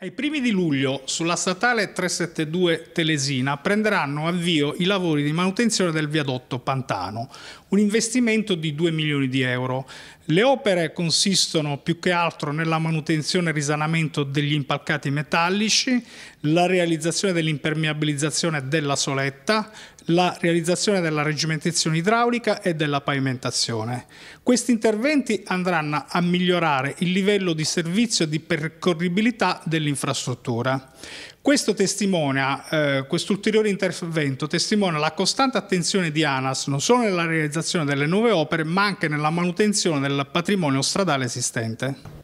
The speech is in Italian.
Ai primi di luglio sulla statale 372 Telesina prenderanno avvio i lavori di manutenzione del viadotto Pantano, un investimento di 2 milioni di euro. Le opere consistono più che altro nella manutenzione e risanamento degli impalcati metallici, la realizzazione dell'impermeabilizzazione della soletta, la realizzazione della reggimentazione idraulica e della pavimentazione. Questi interventi andranno a migliorare il livello di servizio e di percorribilità dell'impianto dell'infrastruttura. Questo testimonia, eh, ulteriore intervento testimonia la costante attenzione di ANAS non solo nella realizzazione delle nuove opere, ma anche nella manutenzione del patrimonio stradale esistente.